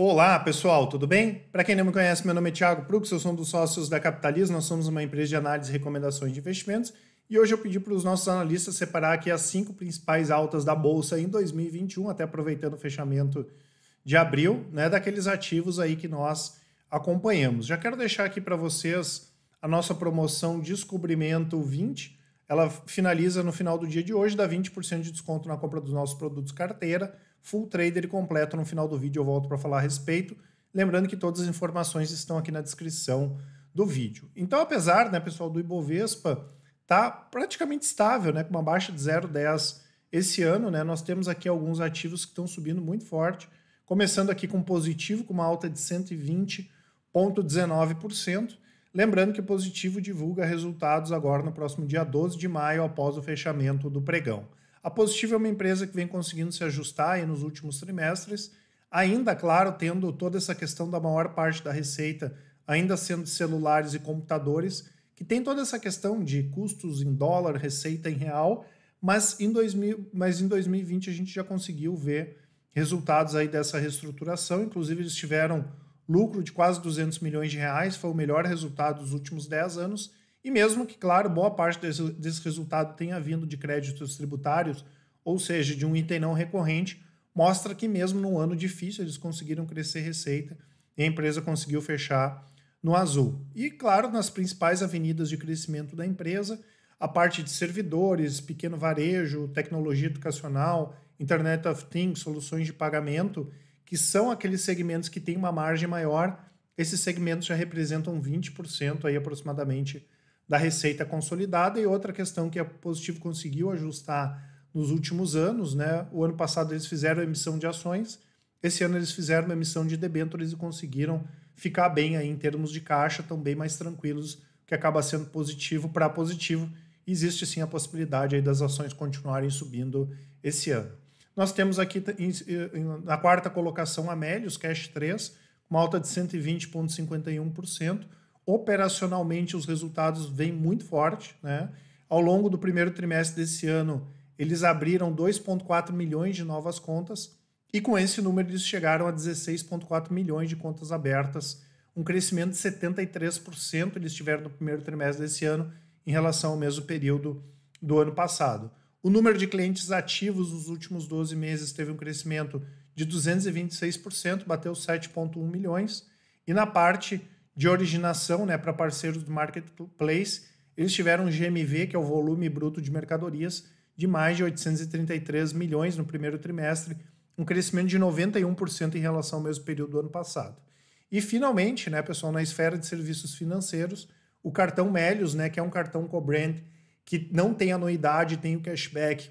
Olá, pessoal, tudo bem? Para quem não me conhece, meu nome é Thiago Prux, eu sou um dos sócios da Capitalismo, nós somos uma empresa de análise e recomendações de investimentos, e hoje eu pedi para os nossos analistas separar aqui as cinco principais altas da bolsa em 2021, até aproveitando o fechamento de abril, né, daqueles ativos aí que nós acompanhamos. Já quero deixar aqui para vocês a nossa promoção Descobrimento 20. Ela finaliza no final do dia de hoje, dá 20% de desconto na compra dos nossos produtos carteira full trader completo no final do vídeo eu volto para falar a respeito. Lembrando que todas as informações estão aqui na descrição do vídeo. Então, apesar, né, pessoal, do Ibovespa tá praticamente estável, né, com uma baixa de 0,10 esse ano, né, nós temos aqui alguns ativos que estão subindo muito forte, começando aqui com positivo, com uma alta de 120,19%. Lembrando que o positivo divulga resultados agora no próximo dia 12 de maio, após o fechamento do pregão. A Positivo é uma empresa que vem conseguindo se ajustar nos últimos trimestres, ainda, claro, tendo toda essa questão da maior parte da receita ainda sendo celulares e computadores, que tem toda essa questão de custos em dólar, receita em real, mas em, 2000, mas em 2020 a gente já conseguiu ver resultados aí dessa reestruturação, inclusive eles tiveram lucro de quase 200 milhões de reais, foi o melhor resultado dos últimos 10 anos, e mesmo que, claro, boa parte desse, desse resultado tenha vindo de créditos tributários, ou seja, de um item não recorrente, mostra que mesmo num ano difícil eles conseguiram crescer receita e a empresa conseguiu fechar no azul. E, claro, nas principais avenidas de crescimento da empresa, a parte de servidores, pequeno varejo, tecnologia educacional, Internet of Things, soluções de pagamento, que são aqueles segmentos que têm uma margem maior, esses segmentos já representam 20% aí aproximadamente da receita consolidada e outra questão que a Positivo conseguiu ajustar nos últimos anos, né? O ano passado eles fizeram emissão de ações, esse ano eles fizeram uma emissão de debêntures e conseguiram ficar bem aí em termos de caixa, estão bem mais tranquilos, que acaba sendo positivo para positivo. Existe sim a possibilidade aí das ações continuarem subindo esse ano. Nós temos aqui na quarta colocação a Melios Cash 3, uma alta de 120,51% operacionalmente os resultados vêm muito forte. Né? Ao longo do primeiro trimestre desse ano, eles abriram 2,4 milhões de novas contas e com esse número eles chegaram a 16,4 milhões de contas abertas, um crescimento de 73% eles tiveram no primeiro trimestre desse ano em relação ao mesmo período do ano passado. O número de clientes ativos nos últimos 12 meses teve um crescimento de 226%, bateu 7,1 milhões, e na parte de originação né, para parceiros do marketplace, eles tiveram um GMV, que é o volume bruto de mercadorias, de mais de 833 milhões no primeiro trimestre, um crescimento de 91% em relação ao mesmo período do ano passado. E finalmente, né, pessoal, na esfera de serviços financeiros, o cartão Melios, né, que é um cartão co-brand que não tem anuidade, tem o cashback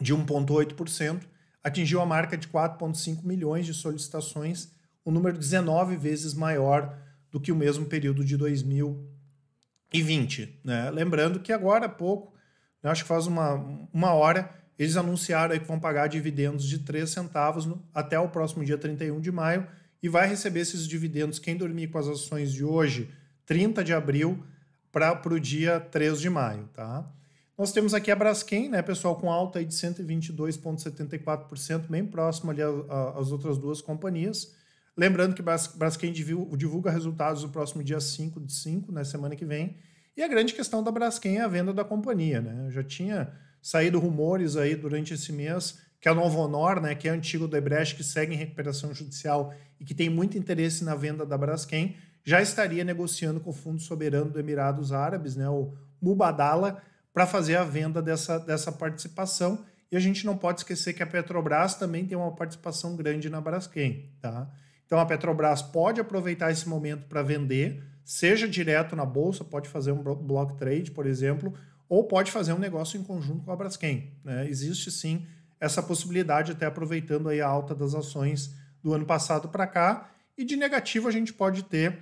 de 1,8%, atingiu a marca de 4,5 milhões de solicitações, um número 19 vezes maior do que o mesmo período de 2020. Né? Lembrando que agora há pouco, né, acho que faz uma, uma hora, eles anunciaram que vão pagar dividendos de 3 centavos no, até o próximo dia 31 de maio e vai receber esses dividendos quem dormir com as ações de hoje, 30 de abril, para o dia 3 de maio. Tá? Nós temos aqui a Braskem, né, pessoal, com alta aí de 122,74%, bem próximo ali às outras duas companhias. Lembrando que Braskem divulga resultados no próximo dia 5 de 5, na né, semana que vem. E a grande questão da Braskem é a venda da companhia. Né? já tinha saído rumores aí durante esse mês que a Novo Honor, né, que é antigo do Ebrecht, que segue em recuperação judicial e que tem muito interesse na venda da Braskem, já estaria negociando com o Fundo Soberano do Emirados Árabes, né, o Mubadala, para fazer a venda dessa, dessa participação. E a gente não pode esquecer que a Petrobras também tem uma participação grande na Braskem. Tá? Então a Petrobras pode aproveitar esse momento para vender, seja direto na bolsa, pode fazer um block trade, por exemplo, ou pode fazer um negócio em conjunto com a Braskem. Né? Existe sim essa possibilidade, até aproveitando aí a alta das ações do ano passado para cá. E de negativo a gente pode ter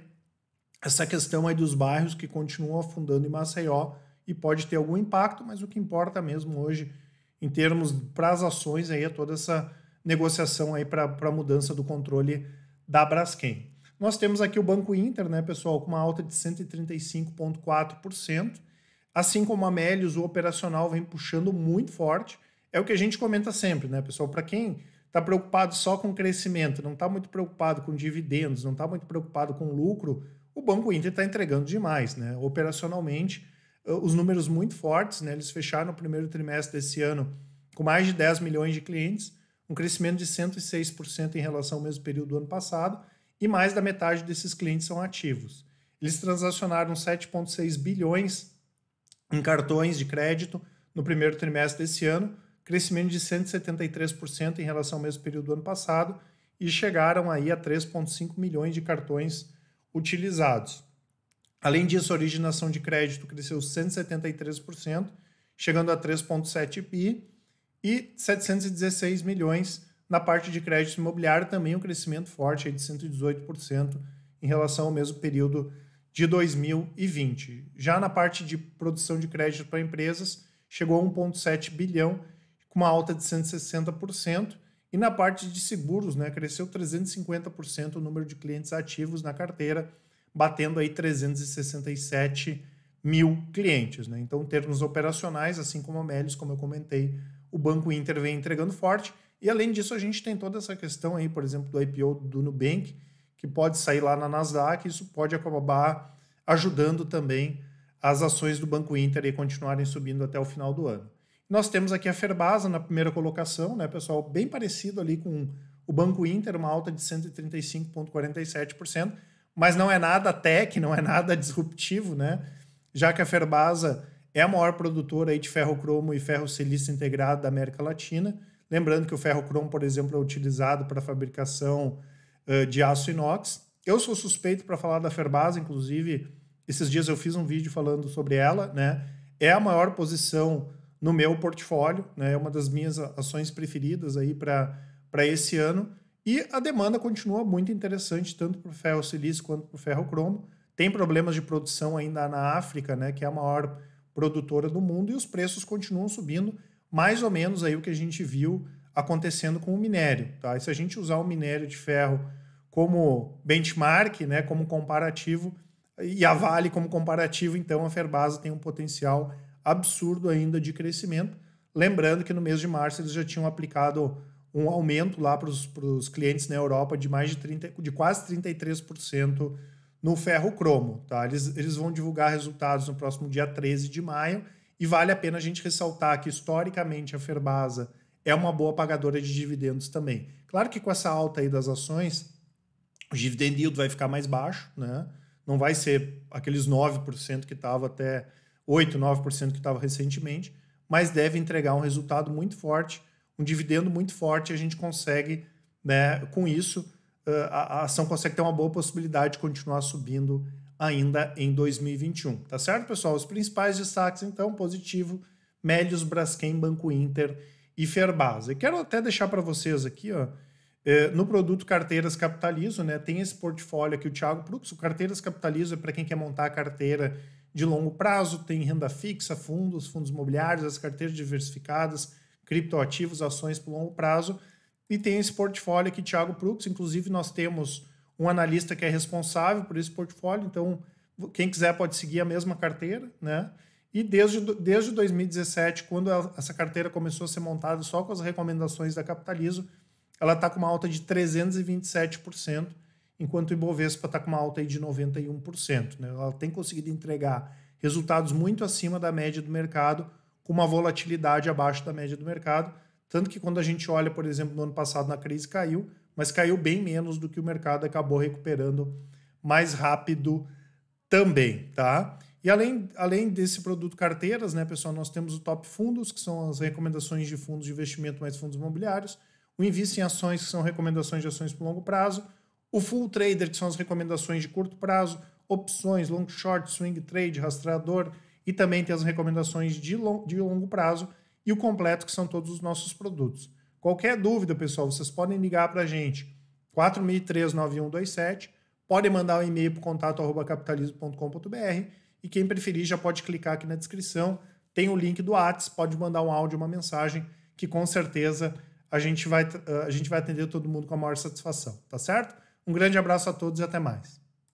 essa questão aí dos bairros que continuam afundando em Maceió e pode ter algum impacto, mas o que importa mesmo hoje em termos para as ações aí é toda essa negociação aí para a mudança do controle da Braskem. Nós temos aqui o Banco Inter, né, pessoal, com uma alta de 135,4%. Assim como a Melius, o operacional vem puxando muito forte. É o que a gente comenta sempre, né, pessoal? Para quem está preocupado só com crescimento, não está muito preocupado com dividendos, não está muito preocupado com lucro, o Banco Inter está entregando demais, né? Operacionalmente, os números muito fortes, né? Eles fecharam o primeiro trimestre desse ano com mais de 10 milhões de clientes, um crescimento de 106% em relação ao mesmo período do ano passado, e mais da metade desses clientes são ativos. Eles transacionaram 7,6 bilhões em cartões de crédito no primeiro trimestre desse ano, crescimento de 173% em relação ao mesmo período do ano passado, e chegaram aí a 3,5 milhões de cartões utilizados. Além disso, a originação de crédito cresceu 173%, chegando a 3,7 pi e 716 milhões na parte de crédito imobiliário, também um crescimento forte de 118% em relação ao mesmo período de 2020. Já na parte de produção de crédito para empresas, chegou a 1,7 bilhão, com uma alta de 160%, e na parte de seguros, né, cresceu 350% o número de clientes ativos na carteira, batendo aí 367 mil clientes. Né? Então, termos operacionais, assim como a Melis, como eu comentei, o Banco Inter vem entregando forte. E além disso, a gente tem toda essa questão aí, por exemplo, do IPO do Nubank, que pode sair lá na Nasdaq, isso pode acabar ajudando também as ações do Banco Inter e continuarem subindo até o final do ano. Nós temos aqui a Ferbasa na primeira colocação, né, pessoal? Bem parecido ali com o Banco Inter, uma alta de 135,47%, mas não é nada tech, não é nada disruptivo, né? Já que a Ferbasa é a maior produtora de ferro cromo e ferro silício integrado da América Latina. Lembrando que o ferro cromo, por exemplo, é utilizado para fabricação uh, de aço inox. Eu sou suspeito para falar da Ferbasa, inclusive, esses dias eu fiz um vídeo falando sobre ela, né? É a maior posição no meu portfólio, né? É uma das minhas ações preferidas aí para esse ano. E a demanda continua muito interessante, tanto para o ferro silício quanto para o ferro cromo. Tem problemas de produção ainda na África, né? Que é a maior produtora do mundo e os preços continuam subindo, mais ou menos aí o que a gente viu acontecendo com o minério. Tá? E se a gente usar o minério de ferro como benchmark, né, como comparativo, e a Vale como comparativo, então a Ferbasa tem um potencial absurdo ainda de crescimento. Lembrando que no mês de março eles já tinham aplicado um aumento lá para os clientes na Europa de mais de 30, de quase 33% no ferro cromo. Tá? Eles, eles vão divulgar resultados no próximo dia 13 de maio e vale a pena a gente ressaltar que, historicamente, a Ferbasa é uma boa pagadora de dividendos também. Claro que com essa alta aí das ações, o dividend yield vai ficar mais baixo, né? não vai ser aqueles 9% que estava até 8, 9% que estava recentemente, mas deve entregar um resultado muito forte, um dividendo muito forte, a gente consegue, né, com isso, eh, a, ação consegue ter uma boa possibilidade de continuar subindo ainda em 2021. Tá certo, pessoal? Os principais destaques, então, positivo, Melios, Braskem, Banco Inter e Ferbasa. E quero até deixar para vocês aqui, ó, eh, no produto Carteiras Capitalizo, né, tem esse portfólio aqui, o Thiago o Carteiras Capitalizo é para quem quer montar a carteira de longo prazo, tem renda fixa, fundos, fundos imobiliários, as carteiras diversificadas, criptoativos, ações para longo prazo, e tem esse portfólio aqui, Thiago Prux. Inclusive, nós temos um analista que é responsável por esse portfólio, então quem quiser pode seguir a mesma carteira, né? E desde, desde 2017, quando essa carteira começou a ser montada só com as recomendações da Capitalizo, ela está com uma alta de 327%, enquanto o Ibovespa está com uma alta de 91%. Né? Ela tem conseguido entregar resultados muito acima da média do mercado, com uma volatilidade abaixo da média do mercado. Tanto que quando a gente olha, por exemplo, no ano passado na crise caiu, mas caiu bem menos do que o mercado acabou recuperando mais rápido também, tá? E além, além desse produto carteiras, né, pessoal, nós temos o Top Fundos, que são as recomendações de fundos de investimento mais fundos imobiliários, o Invista em Ações, que são recomendações de ações por longo prazo, o Full Trader, que são as recomendações de curto prazo, opções, long short, swing trade, rastreador, e também tem as recomendações de, long, de longo prazo, e o completo, que são todos os nossos produtos. Qualquer dúvida, pessoal, vocês podem ligar para a gente, 4003-9127, podem mandar um e-mail para contato.capitalismo.com.br e quem preferir já pode clicar aqui na descrição, tem o link do Whats, pode mandar um áudio, uma mensagem, que com certeza a gente vai, eh, a gente vai atender todo mundo com a maior satisfação, tá certo? Um grande abraço a todos e até mais.